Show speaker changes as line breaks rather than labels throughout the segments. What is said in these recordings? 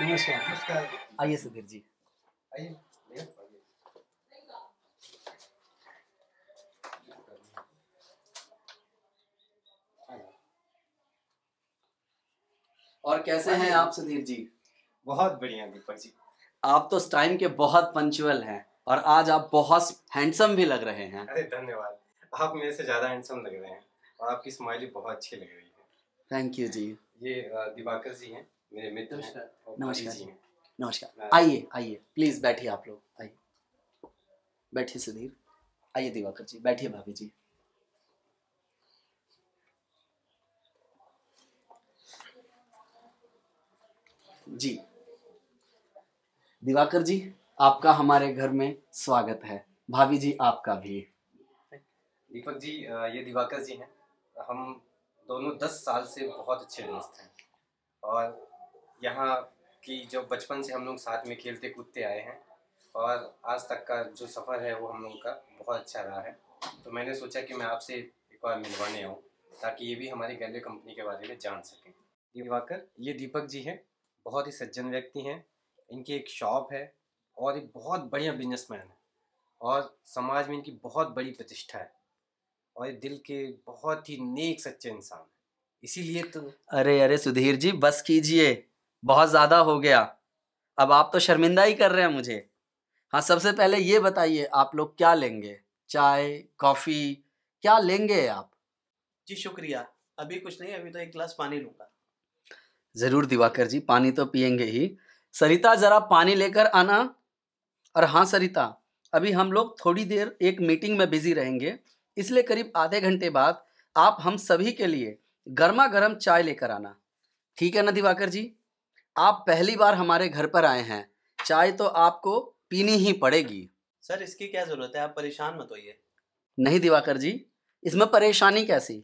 नमस्कार आइए सुधीर जी आइए और कैसे हैं आप सुधीर जी बहुत बढ़िया दीपक जी आप तो टाइम के बहुत पंचुअल हैं और आज आप बहुत हैंडसम भी लग रहे हैं
अरे धन्यवाद आप मेरे से ज्यादा हैंडसम लग रहे हैं और आपकी स्माइली बहुत अच्छी लग रही है थैंक यू जी ये दिवाकर जी हैं मेरे मित्र नमस्कार
नमस्कार आइए आइए प्लीज बैठिए आप लोग आइए बैठिए सुधीर आइए दिवाकर जी बैठिए भाभी जी जी दिवाकर जी आपका हमारे घर में स्वागत है भाभी जी आपका भी
दीपक जी ये दिवाकर जी हैं हम दोनों दस साल से बहुत अच्छे दोस्त हैं और यहाँ की जो बचपन से हम लोग साथ में खेलते कूदते आए हैं और आज तक का जो सफ़र है वो हम लोग का बहुत अच्छा रहा है तो मैंने सोचा कि मैं आपसे एक बार मिलवाने आऊँ ताकि ये भी हमारी गैले कंपनी के बारे में जान सकें दिवाकर ये दीपक जी हैं बहुत ही सज्जन व्यक्ति हैं इनकी एक शॉप है और एक बहुत बढ़िया बिजनेसमैन है और समाज में इनकी बहुत बड़ी प्रतिष्ठा है और ये दिल के बहुत ही नेक सच्चे इंसान है इसीलिए तो
अरे अरे सुधीर जी बस कीजिए बहुत ज़्यादा हो गया अब आप तो शर्मिंदा ही कर रहे हैं मुझे हाँ सबसे पहले ये बताइए आप लोग क्या लेंगे चाय कॉफ़ी क्या लेंगे आप
जी शुक्रिया अभी कुछ नहीं अभी तो एक गिलास पानी लूँगा
ज़रूर दिवाकर जी पानी तो पियेंगे ही सरिता ज़रा पानी लेकर आना और हाँ सरिता अभी हम लोग थोड़ी देर एक मीटिंग में बिजी रहेंगे इसलिए करीब आधे घंटे बाद आप हम सभी के लिए गर्मा गर्म चाय लेकर आना ठीक है ना दिवाकर जी आप पहली बार हमारे घर पर आए हैं चाय तो आपको पीनी ही पड़ेगी
सर इसकी क्या ज़रूरत है आप परेशान मत होइए
नहीं दिवाकर जी इसमें परेशानी कैसी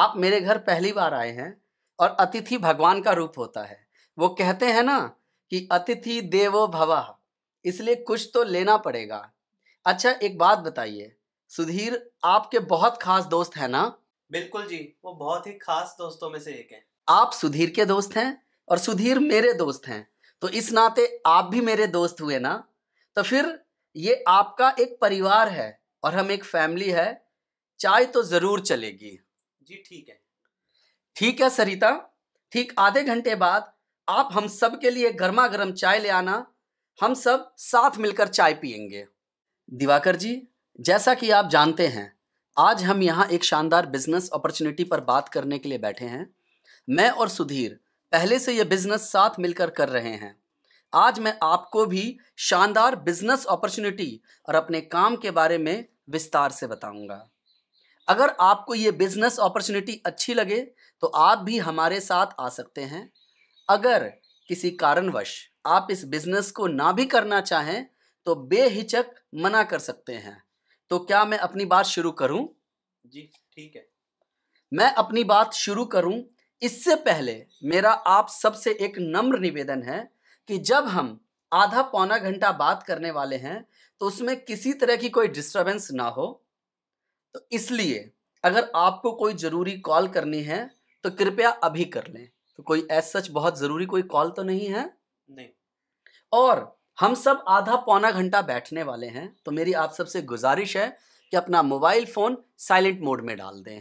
आप मेरे घर पहली बार आए हैं और अतिथि भगवान का रूप होता है वो कहते हैं ना कि अतिथि देवो भवा इसलिए कुछ तो लेना पड़ेगा अच्छा एक बात बताइए सुधीर आपके बहुत खास दोस्त है ना
बिल्कुल जी वो बहुत ही खास दोस्तों में से एक है
आप सुधीर के दोस्त हैं और सुधीर मेरे दोस्त हैं तो इस नाते आप भी मेरे दोस्त हुए ना तो फिर ये आपका एक परिवार है और हम एक फैमिली है चाय तो ज़रूर चलेगी जी ठीक है ठीक है सरिता ठीक आधे घंटे बाद आप हम सब के लिए गर्मा गर्म चाय ले आना हम सब साथ मिलकर चाय पियेंगे दिवाकर जी जैसा कि आप जानते हैं आज हम यहाँ एक शानदार बिजनेस अपॉर्चुनिटी पर बात करने के लिए बैठे हैं मैं और सुधीर पहले से ये बिजनेस साथ मिलकर कर रहे हैं आज मैं आपको भी शानदार बिजनेस अपॉर्चुनिटी और अपने काम के बारे में विस्तार से बताऊंगा अगर आपको ये बिजनेस अपॉर्चुनिटी अच्छी लगे तो आप भी हमारे साथ आ सकते हैं अगर किसी कारणवश आप इस बिजनेस को ना भी करना चाहें तो बेहिचक मना कर सकते हैं तो क्या मैं अपनी बात शुरू करूं
जी ठीक है
मैं अपनी बात शुरू करूं इससे पहले मेरा आप सबसे एक नम्र निवेदन है कि जब हम आधा पौना घंटा बात करने वाले हैं तो उसमें किसी तरह की कोई डिस्टरबेंस ना हो तो इसलिए अगर आपको कोई ज़रूरी कॉल करनी है तो कृपया अभी कर लें तो कोई एज सच बहुत ज़रूरी कोई कॉल तो नहीं है नहीं और हम सब आधा पौना घंटा बैठने वाले हैं तो मेरी आप सबसे गुजारिश है कि अपना मोबाइल फ़ोन साइलेंट मोड में डाल दें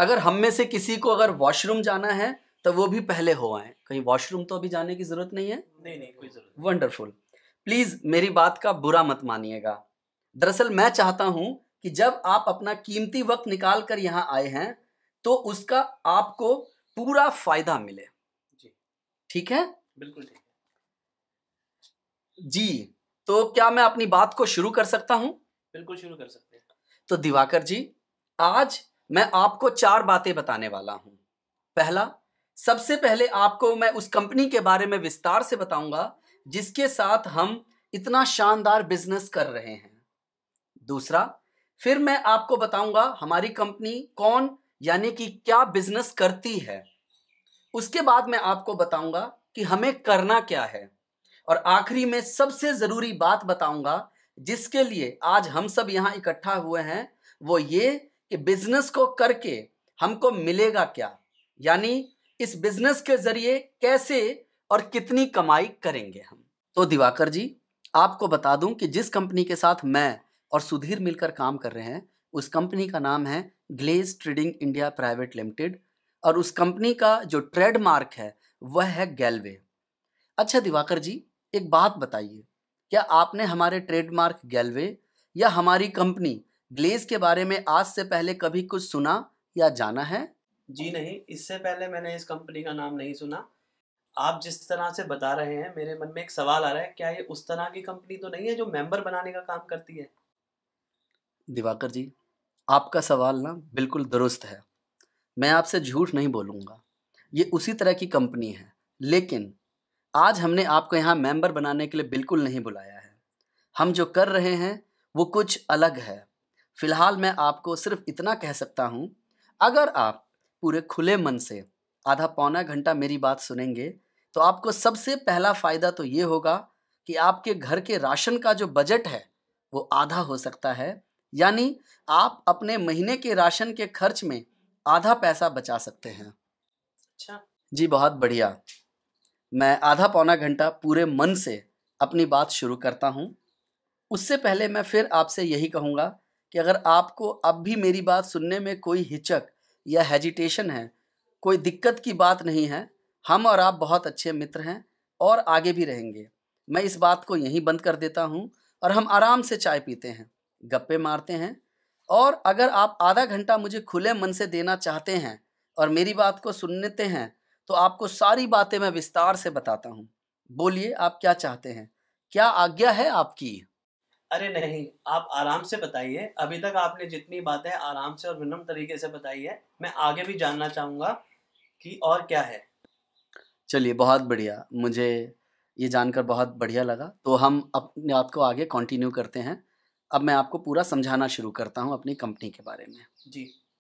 अगर हम में से किसी को अगर वॉशरूम जाना है तो वो भी पहले हो आए कहीं वॉशरूम तो अभी जाने की जरूरत नहीं है
नहीं नहीं कोई जरूरत
वंडरफुल प्लीज मेरी बात का बुरा मत मानिएगा दरअसल मैं चाहता हूं कि जब आप अपना कीमती वक्त निकाल कर यहाँ आए हैं तो उसका आपको पूरा फायदा मिले ठीक है बिल्कुल ठीक जी तो क्या मैं अपनी बात को शुरू कर सकता हूँ
बिल्कुल शुरू कर सकते हैं
तो दिवाकर जी आज मैं आपको चार बातें बताने वाला हूं पहला सबसे पहले आपको मैं उस कंपनी के बारे में विस्तार से बताऊंगा जिसके साथ हम इतना शानदार बिजनेस कर रहे हैं दूसरा फिर मैं आपको बताऊंगा हमारी कंपनी कौन यानी कि क्या बिजनेस करती है उसके बाद मैं आपको बताऊंगा कि हमें करना क्या है और आखिरी में सबसे ज़रूरी बात बताऊंगा जिसके लिए आज हम सब यहां इकट्ठा हुए हैं वो ये कि बिजनेस को करके हमको मिलेगा क्या यानी इस बिजनेस के जरिए कैसे और कितनी कमाई करेंगे हम तो दिवाकर जी आपको बता दूं कि जिस कंपनी के साथ मैं और सुधीर मिलकर काम कर रहे हैं उस कंपनी का नाम है Glaze Trading India Private Limited और उस कंपनी का जो ट्रेडमार्क है वह है गैलवे अच्छा दिवाकर जी एक बात बताइए क्या आपने हमारे ट्रेडमार्क गैलवे या हमारी कंपनी ग्लेज के बारे में आज से पहले कभी कुछ सुना या जाना है
जी नहीं इससे पहले मैंने इस कंपनी का नाम नहीं सुना आप जिस तरह से बता रहे हैं मेरे मन में एक सवाल आ रहा है क्या ये उस तरह की कंपनी तो नहीं है जो मेंबर बनाने का काम करती है
दिवाकर जी आपका सवाल ना बिल्कुल दुरुस्त है मैं आपसे झूठ नहीं बोलूँगा ये उसी तरह की कंपनी है लेकिन आज हमने आपको यहाँ मेंबर बनाने के लिए बिल्कुल नहीं बुलाया है हम जो कर रहे हैं वो कुछ अलग है फ़िलहाल मैं आपको सिर्फ इतना कह सकता हूँ अगर आप पूरे खुले मन से आधा पौना घंटा मेरी बात सुनेंगे तो आपको सबसे पहला फ़ायदा तो ये होगा कि आपके घर के राशन का जो बजट है वो आधा हो सकता है यानी आप अपने महीने के राशन के खर्च में आधा पैसा बचा सकते हैं
अच्छा
जी बहुत बढ़िया मैं आधा पौना घंटा पूरे मन से अपनी बात शुरू करता हूँ उससे पहले मैं फिर आपसे यही कहूँगा कि अगर आपको अब भी मेरी बात सुनने में कोई हिचक या हेजिटेशन है कोई दिक्कत की बात नहीं है हम और आप बहुत अच्छे मित्र हैं और आगे भी रहेंगे मैं इस बात को यहीं बंद कर देता हूँ और हम आराम से चाय पीते हैं गप्पे मारते हैं और अगर आप आधा घंटा मुझे खुले मन से देना चाहते हैं और मेरी बात को सुनते हैं तो आपको सारी बातें मैं विस्तार से बताता हूँ बोलिए आप क्या चाहते हैं क्या आज्ञा है आपकी अरे नहीं
आप आराम से बताइए अभी तक आपने जितनी बातें आराम से और विनम्र तरीके से बताई है मैं आगे भी जानना चाहूँगा कि और क्या है
चलिए बहुत बढ़िया मुझे ये जानकर बहुत बढ़िया लगा तो हम अपने आप को आगे कंटिन्यू करते हैं अब मैं आपको पूरा समझाना शुरू करता हूँ अपनी कंपनी के बारे में जी